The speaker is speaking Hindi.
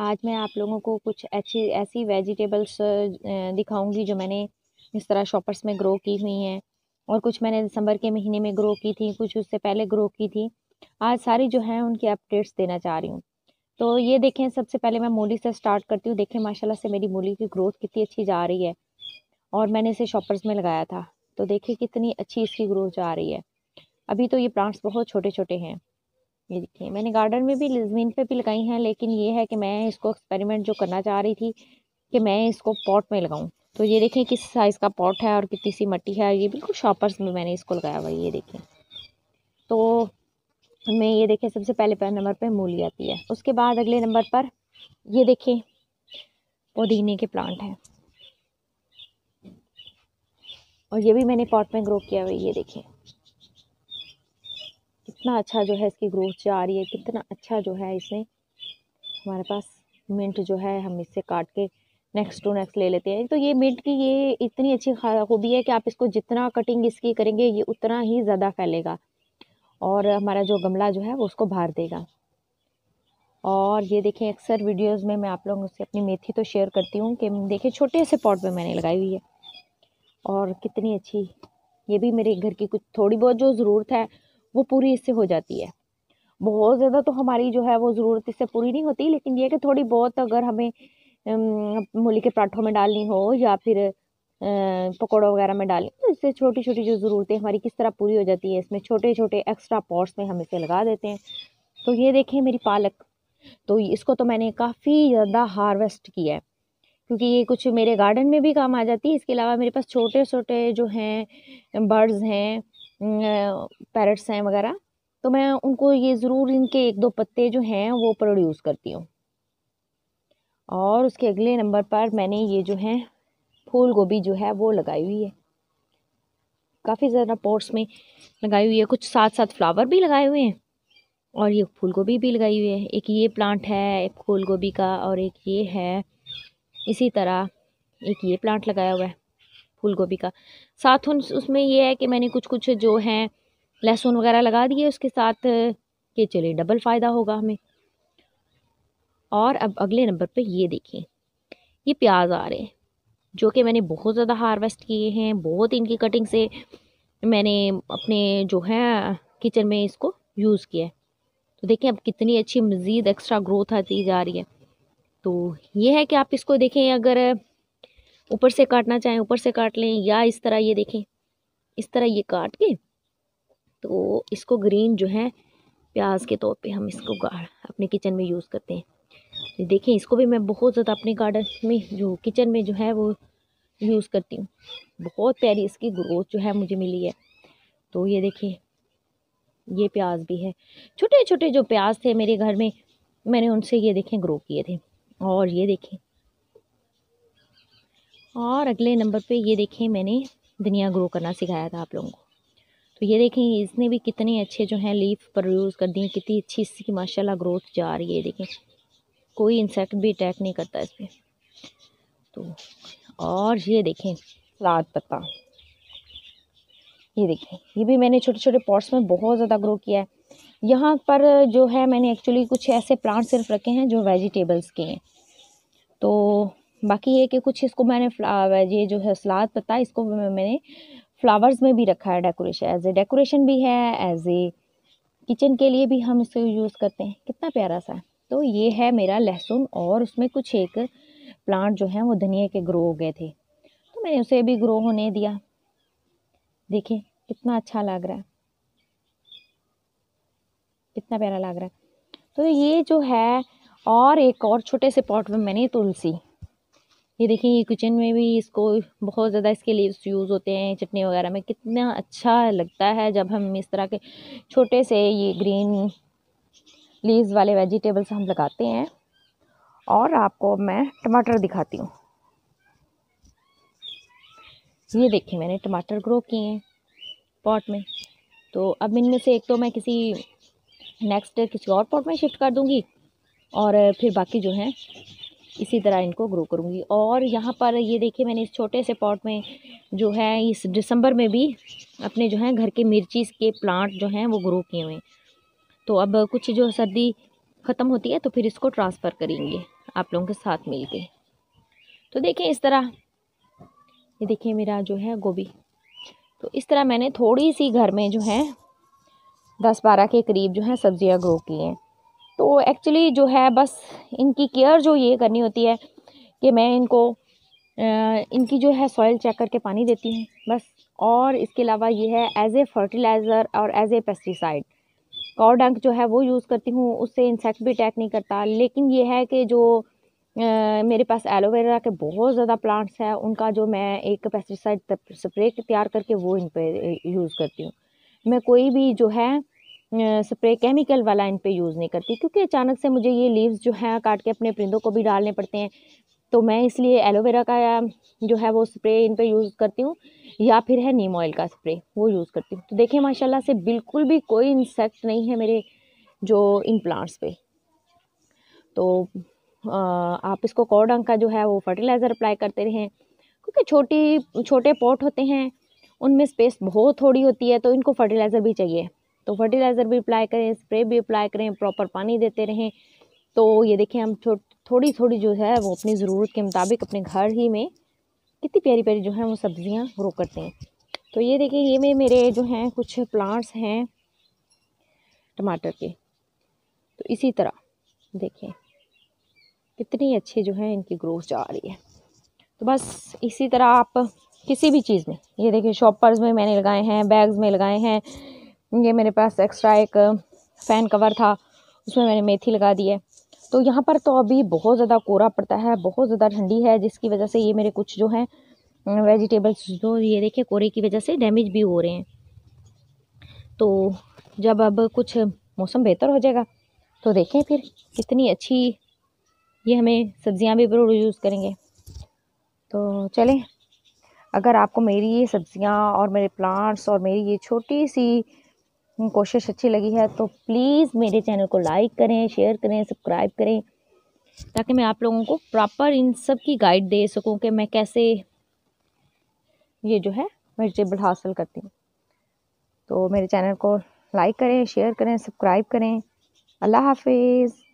आज मैं आप लोगों को कुछ अच्छी ऐसी वेजिटेबल्स दिखाऊंगी जो मैंने इस तरह शॉपर्स में ग्रो की हुई हैं और कुछ मैंने दिसंबर के महीने में ग्रो की थी कुछ उससे पहले ग्रो की थी आज सारी जो हैं उनकी अपडेट्स देना चाह रही हूँ तो ये देखें सबसे पहले मैं मूली से स्टार्ट करती हूँ देखें माशाला से मेरी मूली की ग्रोथ कितनी अच्छी जा रही है और मैंने इसे शॉपर्स में लगाया था तो देखिए कितनी अच्छी इसकी ग्रोथ जा रही है अभी तो ये प्लांट्स बहुत छोटे छोटे हैं ये देखिए मैंने गार्डन में भी ज़मीन पे भी लगाई हैं लेकिन ये है कि मैं इसको एक्सपेरिमेंट जो करना चाह रही थी कि मैं इसको पॉट में लगाऊं तो ये देखें किस साइज़ का पॉट है और कितनी सी मट्टी है ये बिल्कुल शॉपर्स में मैंने इसको लगाया हुआ ये देखें तो हमें ये देखें सबसे पहले पहले नंबर पर मूली आती है उसके बाद अगले नंबर पर ये देखें पुदीने के प्लांट हैं और ये भी मैंने पॉट में ग्रो किया हुआ ये देखें कितना अच्छा जो है इसकी ग्रोथ जा रही है कितना अच्छा जो है इसने हमारे पास मिंट जो है हम इससे काट के नेक्स्ट टू नेक्स्ट ले लेते हैं तो ये मिंट की ये इतनी अच्छी खूबी है कि आप इसको जितना कटिंग इसकी करेंगे ये उतना ही ज़्यादा फैलेगा और हमारा जो गमला जो है वो उसको भार देगा और ये देखें अक्सर वीडियोस में मैं आप लोगों से अपनी मेथी तो शेयर करती हूँ कि देखें छोटे से पॉट में मैंने लगाई हुई है और कितनी अच्छी ये भी मेरे घर की कुछ थोड़ी बहुत जो ज़रूरत है वो पूरी इससे हो जाती है बहुत ज़्यादा तो हमारी जो है वो ज़रूरत इससे पूरी नहीं होती लेकिन ये कि थोड़ी बहुत अगर हमें मूली के पराठों में डालनी हो या फिर पकौड़ों वगैरह में डालें तो इससे छोटी छोटी जो ज़रूरतें हमारी किस तरह पूरी हो जाती है इसमें छोटे छोटे एक्स्ट्रा पॉट्स में हम इसे लगा देते हैं तो ये देखें मेरी पालक तो इसको तो मैंने काफ़ी ज़्यादा हार्वेस्ट किया है क्योंकि ये कुछ मेरे गार्डन में भी काम आ जाती है इसके अलावा मेरे पास छोटे छोटे जो हैं बर्ड्स हैं पैरट्स हैं वगैरह तो मैं उनको ये ज़रूर इनके एक दो पत्ते जो हैं वो प्रोड्यूस करती हूँ और उसके अगले नंबर पर मैंने ये जो है फूल गोभी जो है वो लगाई हुई है काफ़ी ज़्यादा पोर्ट्स में लगाई हुई है कुछ साथ साथ फ्लावर भी लगाए हुए हैं और ये फूल गोभी भी लगाई हुई है एक ये प्लांट है एक फूल गोभी का और एक ये है इसी तरह एक ये प्लांट लगाया हुआ है फूल गोभी का साथ उन उसमें ये है कि मैंने कुछ कुछ जो हैं लहसुन वगैरह लगा दिए उसके साथ कि चलिए डबल फ़ायदा होगा हमें और अब अगले नंबर पे ये देखें ये प्याज आ रहे हैं जो कि मैंने बहुत ज़्यादा हार्वेस्ट किए हैं बहुत इनकी कटिंग से मैंने अपने जो है किचन में इसको यूज़ किया है तो देखें अब कितनी अच्छी मज़ीद एक्स्ट्रा ग्रोथ आती जा रही है तो ये है कि आप इसको देखें अगर ऊपर से काटना चाहें ऊपर से काट लें या इस तरह ये देखें इस तरह ये काट के तो इसको ग्रीन जो है प्याज के तौर पे हम इसको अपने किचन में यूज़ करते हैं देखें इसको भी मैं बहुत ज़्यादा अपने गार्डन में जो किचन में जो है वो यूज़ करती हूँ बहुत प्यारी इसकी ग्रोथ जो है मुझे मिली है तो ये देखिए ये प्याज भी है छोटे छोटे जो प्याज थे मेरे घर में मैंने उनसे ये देखें ग्रो किए थे और ये देखें और अगले नंबर पे ये देखें मैंने धनिया ग्रो करना सिखाया था आप लोगों को तो ये देखें इसने भी कितने अच्छे जो हैं लीफ यूज़ कर दिए कितनी अच्छी इसकी माशाल्लाह ग्रोथ जा रही है ये देखें कोई इंसेक्ट भी अटैक नहीं करता इस पर तो और ये देखें लाद पत्ता ये देखें ये भी मैंने छोटे छोटे पॉट्स में बहुत ज़्यादा ग्रो किया है यहाँ पर जो है मैंने एक्चुअली कुछ ऐसे प्लांट सिर्फ रखे हैं जो वेजिटेबल्स के हैं तो बाकी ये कि कुछ इसको मैंने ये जो है सलाद पत्ता इसको मैंने फ्लावर्स में भी रखा है डेकोरेशन एज ए डेकोरेशन भी है एज ए किचन के लिए भी हम इसको यूज़ करते हैं कितना प्यारा सा है तो ये है मेरा लहसुन और उसमें कुछ एक प्लांट जो है वो धनिया के ग्रो हो गए थे तो मैंने उसे भी ग्रो होने दिया देखिए कितना अच्छा लग रहा है कितना प्यारा लग रहा है तो ये जो है और एक और छोटे से पॉट में मैंने तुलसी ये देखिए ये किचन में भी इसको बहुत ज़्यादा इसके लीव्स यूज़ होते हैं चटनी वगैरह में कितना अच्छा लगता है जब हम इस तरह के छोटे से ये ग्रीन लीव्स वाले वेजिटेबल्स हम लगाते हैं और आपको मैं टमाटर दिखाती हूँ ये देखिए मैंने टमाटर ग्रो किए हैं पॉट में तो अब इनमें से एक तो मैं किसी नेक्स्ट किसी और पॉट में शिफ्ट कर दूँगी और फिर बाकी जो हैं इसी तरह इनको ग्रो करूँगी और यहाँ पर ये देखिए मैंने इस छोटे से पॉट में जो है इस दिसंबर में भी अपने जो है घर के मिर्ची के प्लांट जो हैं वो ग्रो किए हुए हैं तो अब कुछ जो सर्दी ख़त्म होती है तो फिर इसको ट्रांसफ़र करेंगे आप लोगों के साथ मिल के तो देखें इस तरह ये देखिए मेरा जो है गोभी तो इस तरह मैंने थोड़ी सी घर में जो है दस बारह के करीब जो है सब्ज़ियाँ ग्रो की हैं तो एक्चुअली जो है बस इनकी केयर जो ये करनी होती है कि मैं इनको इनकी जो है सॉइल चेक करके पानी देती हूँ बस और इसके अलावा ये है एज ए फर्टिलाइज़र और एज ए पेस्टिसाइड कॉडंक जो है वो यूज़ करती हूँ उससे इंसेक्ट भी अटैक नहीं करता लेकिन ये है कि जो आ, मेरे पास एलोवेरा के बहुत ज़्यादा प्लांट्स हैं उनका जो मैं एक पेस्टिसाइड स्प्रे तैयार करके वो इन पर यूज़ करती हूँ मैं कोई भी जो है स्प्रे केमिकल वाला इन पे यूज़ नहीं करती क्योंकि अचानक से मुझे ये लीव्स जो हैं काट के अपने परिंदों को भी डालने पड़ते हैं तो मैं इसलिए एलोवेरा का जो है वो स्प्रे इन पे यूज़ करती हूँ या फिर है नीम ऑयल का स्प्रे वो यूज़ करती हूँ तो देखिए माशाल्लाह से बिल्कुल भी कोई इंसेक्ट नहीं है मेरे जो इन प्लांट्स पे तो आप इसको कौडंग का जो है वो फर्टिलाइज़र अप्लाई करते रहें क्योंकि छोटी छोटे पॉट होते हैं उनमें स्पेस बहुत थोड़ी होती है तो इनको फर्टिलाइज़र भी चाहिए तो फर्टिलाइज़र भी अप्लाई करें स्प्रे भी अप्लाई करें प्रॉपर पानी देते रहें तो ये देखें हम थोड़ी थोड़ी जो है वो अपनी ज़रूरत के मुताबिक अपने घर ही में कितनी प्यारी प्यारी जो है वो सब्ज़ियाँ ग्रो करते हैं तो ये देखें ये में मेरे जो हैं कुछ प्लांट्स हैं टमाटर के तो इसी तरह देखें कितनी अच्छी जो है इनकी ग्रोथ जा रही है तो बस इसी तरह आप किसी भी चीज़ में ये देखिए शॉपर्स में मैंने लगाए हैं बैग्स में लगाए हैं ये मेरे पास एक्स्ट्रा एक फ़ैन कवर था उसमें मैंने मेथी लगा दी है तो यहाँ पर तो अभी बहुत ज़्यादा कोहरा पड़ता है बहुत ज़्यादा ठंडी है जिसकी वजह से ये मेरे कुछ जो हैं वेजिटेबल्स जो ये देखिए कोरे की वजह से डैमेज भी हो रहे हैं तो जब अब कुछ मौसम बेहतर हो जाएगा तो देखें फिर कितनी अच्छी ये हमें सब्ज़ियाँ भी प्रोड्यूस करेंगे तो चलें अगर आपको मेरी ये सब्ज़ियाँ और मेरे प्लांट्स और मेरी ये छोटी सी हम्म, कोशिश अच्छी लगी है तो प्लीज़ मेरे चैनल को लाइक करें शेयर करें सब्सक्राइब करें ताकि मैं आप लोगों को प्रॉपर इन सब की गाइड दे सकूं कि मैं कैसे ये जो है वेजिटेबल हासिल करती हूँ तो मेरे चैनल को लाइक करें शेयर करें सब्सक्राइब करें अल्लाह हाफिज़